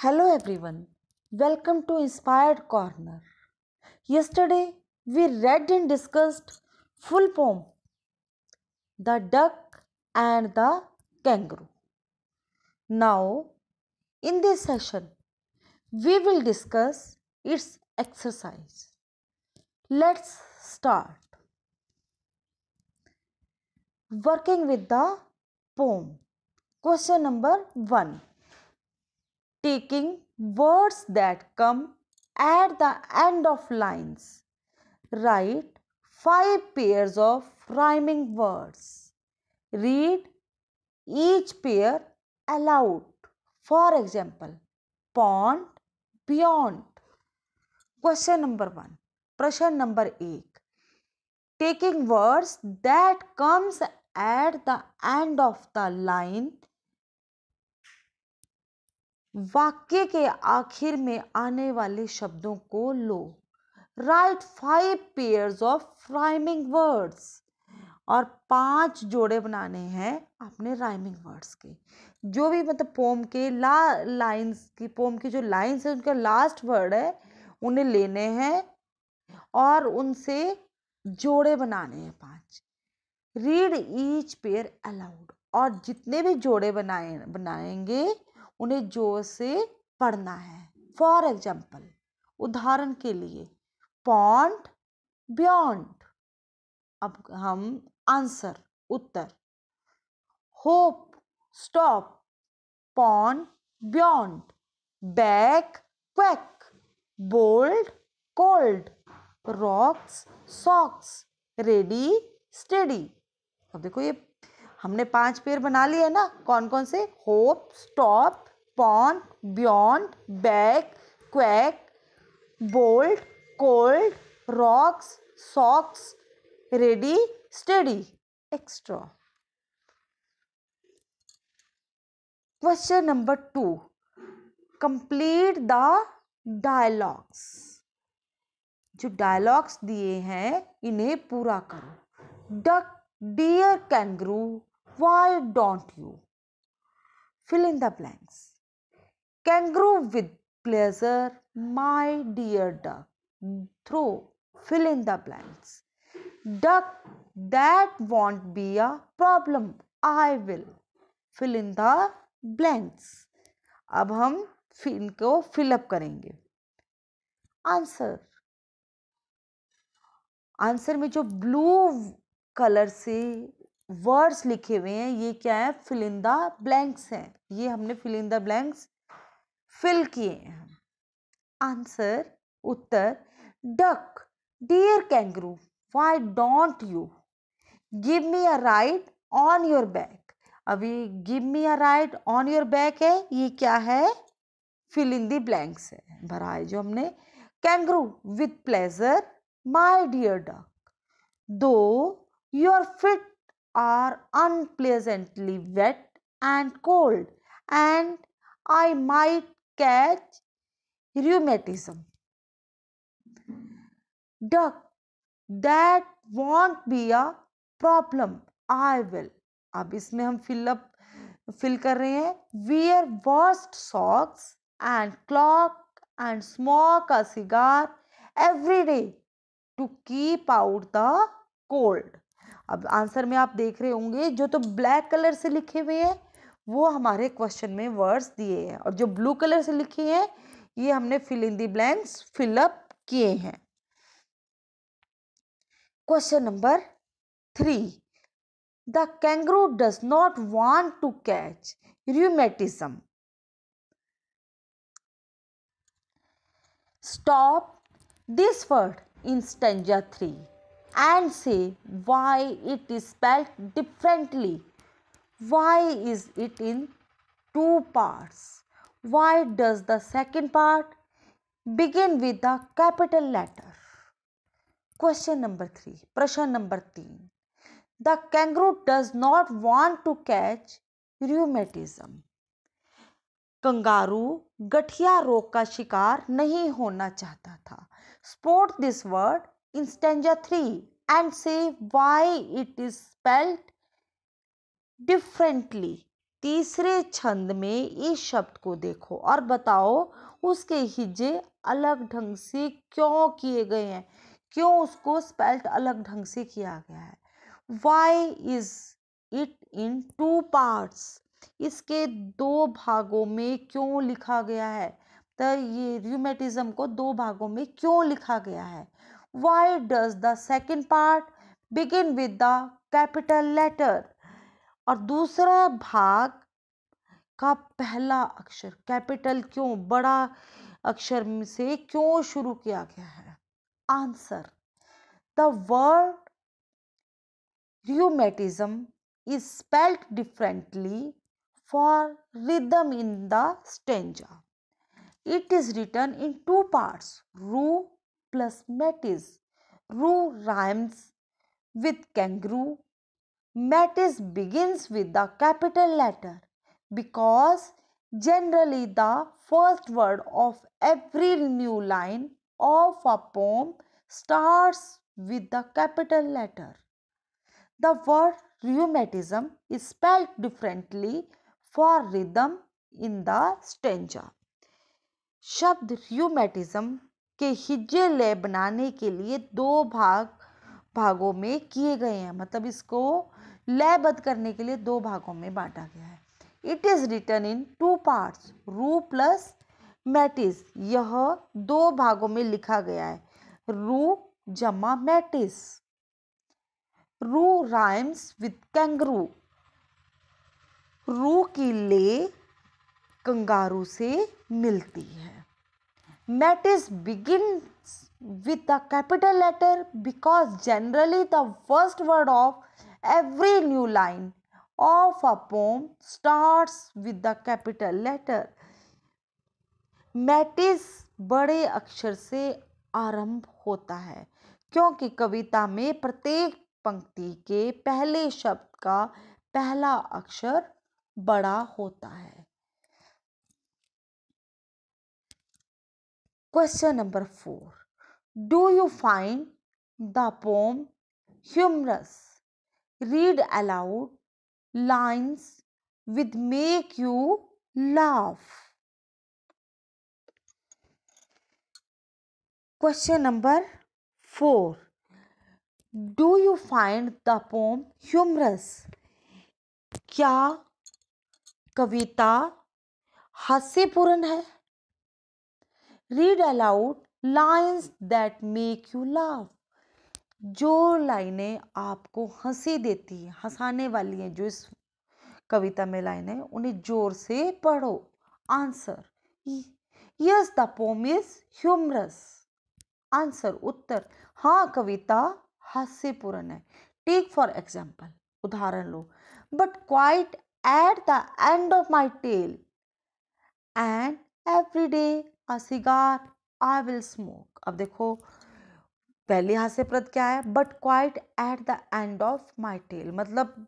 Hello everyone, welcome to Inspired Corner. Yesterday we read and discussed full poem The Duck and the Kangaroo. Now in this session we will discuss its exercise. Let's start. Working with the poem. Question number 1 taking words that come at the end of lines. Write five pairs of rhyming words. Read each pair aloud. For example, pond, beyond. Question number one. Question number eight. Taking words that comes at the end of the line वाक्य के आखिर में आने वाले शब्दों को लो write five pairs of rhyming words और पांच जोड़े बनाने हैं आपने राइमिंग वर्ड्स के जो भी मतलब पोम के ला लाइन्स की पोम की जो लाइन्स है उनका लास्ट वर्ड है उन्हें लेने हैं और उनसे जोड़े बनाने हैं पांच रीड ईच पेयर अलाउड और जितने भी जोड़े बनाए बनाएंगे उन्हें जोर से पढ़ना है फॉर एग्जाम्पल उदाहरण के लिए पॉन्ट बियॉन्ड अब हम आंसर उत्तर hope stop pond beyond back quack bold cold rocks socks ready steady अब देखो ये हमने पांच पेयर बना लिए ना कौन कौन से hope stop pond beyond back quack bold cold rocks socks ready study extra question number two complete the dialogues जो डायलॉग्स दिए हैं इन्हें पूरा करो duck dear kangaroo why don't you? Fill in the blanks. Kangaroo with pleasure, my dear duck. Throw, fill in the blanks. Duck, that won't be a problem. I will. Fill in the blanks. अब हम इनको fill up करेंगे answer answer में जो blue colour से words लिखे हुए हैं ये क्या है फिलिंदा ब्लैंक्स हैं ये हमने फिलिंदा ब्लैंक्स फिल किए हैं आंसर उत्तर duck dear kangaroo why don't you give me a ride on your back अभी give me a ride on your back है ये क्या है फिलिंदी ब्लैंक्स है भरा है जो हमने kangaroo with pleasure my dear duck though you are fit are unpleasantly wet and cold and I might catch rheumatism. Duck, that won't be a problem. I will. Ab isme hum fill up fill kar rahe hain. Wear worst socks and clock and smoke a cigar every day to keep out the cold. अब answer में आप देख रहे होंगे जो तो black colour से लिखे हुए हैं वो हमारे क्वेश्चन में वर्ड्स दिए हैं और जो ब्लू कलर से लिखे हैं ये हमने fill in the blanks fill up किए हैं question number three the kangaroo does not want to catch rheumatism. स्टॉप this word in stanza three and say why it is spelled differently. Why is it in two parts? Why does the second part begin with the capital letter? Question number 3 Prashna number 3 The kangaroo does not want to catch rheumatism. kangaroo गठिया रोग का शिकार नहीं होना चाहता था spot this word in stanza 3 and say why it is spelled differently तीसरे छंद में इस शब्द को देखो और बताओ उसके हिज्जे अलग ढंग से क्यों किए गए हैं क्यों उसको स्पेल्ट अलग ढंग से किया गया है why is it in two parts इसके दो भागों में क्यों लिखा गया है तो ये रूमेटिज्म को दो भागों में क्यों लिखा गया है why does the second part begin with the capital letter और दूसरा भाग का पहला अक्षर कैपिटल क्यों बड़ा अक्षर से क्यों शुरू किया गया है answer the word rheumatism is spelled differently for rhythm in the stanza it is written in two parts rheu plus Metis. Roo rhymes with kangaroo. Mattis begins with the capital letter because generally the first word of every new line of a poem starts with the capital letter. The word rheumatism is spelled differently for rhythm in the stanza. Shabd rheumatism के हिज्जे लय बनाने के लिए दो भाग भागों में किए गए हैं मतलब इसको लयबद्ध करने के लिए दो भागों में बांटा गया है it is written in two parts rheu plus matis यह दो भागों में लिखा गया है रू जमा मैटिस रू राइम्स विथ कैंगरू रू की ले कंगारू से मिलती है Metis begins with a capital letter because generally the first word of every new line of a poem starts with the capital letter. Matis बड़े अक्षर से आरंभ होता है क्योंकि कविता में प्रत्येक पंक्ति के पहले शब्द का पहला अक्षर बड़ा होता है Question number 4 Do you find the poem humorous? Read aloud lines which make you laugh. Question number 4 Do you find the poem humorous? क्या कविता हास्यपूर्ण है read aloud lines that make you laugh जो लाइनें आपको हंसी देती हैं हंसाने वाली हैं जो इस कविता में लाइनें उन्हें जोर से पढ़ो answer yes the poem is humorous answer उत्तर हाँ कविता हास्यपूर्ण है टेक फॉर एग्जाम्पल उदाहरण लो but quite at the end of my tail and every day a cigar I will smoke अब देखो पहले हास्य प्रद क्या है but quite at the end of my tail मतलब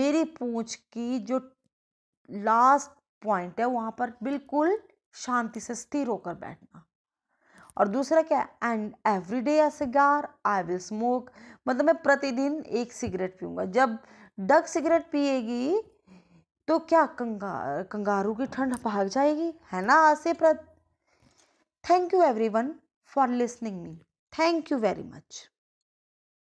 मेरी पूंछ की जो लास्ट पॉइंट है वहाँ पर बिल्कुल शांति से स्थिर होकर बैठना और दूसरा क्या है and every day a cigar I will smoke मतलब मैं प्रतिदिन एक सिगरेट पीऊँगा जब डक सिगरेट पिएगी तो क्या कंगार कंगारू की ठंड भाग जाएगी है ना हास्य प्रद Thank you everyone for listening me. Thank you very much.